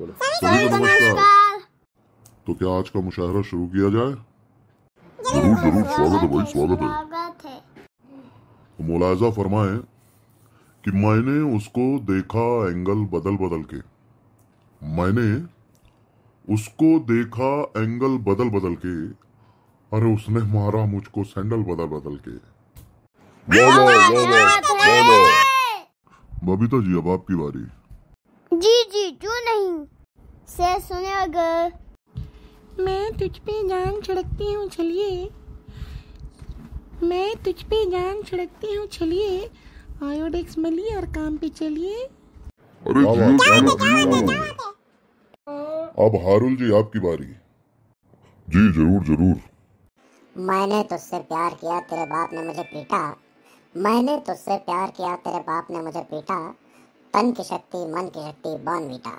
नमस्कार तो क्या आज का मुशाहरा शुरू किया जाए जरूर जरूर स्वागत है भाई स्वागत है तो मुलायजा फरमाए कि मैंने उसको देखा एंगल बदल बदल के मैंने उसको देखा एंगल बदल बदल के अरे उसने मारा मुझको सैंडल बदल बदल के बबीता जी अब आपकी बारी जी जी क्यों नहीं से सुने अगर मैं तुझ पे जान छिड़कती हूँ चलिए मैं तुझ पे जान छिड़कती हूँ चलिए आयोडेक्स मिली और काम पे चलिए अब हारुल जी आपकी बारी जी जरूर जरूर मैंने तुझसे प्यार किया तेरे बाप ने मुझे पीटा मैंने तुझसे प्यार किया तेरे बाप ने मुझे पीटा तन की शक्ति मन की शक्ति बन बीटा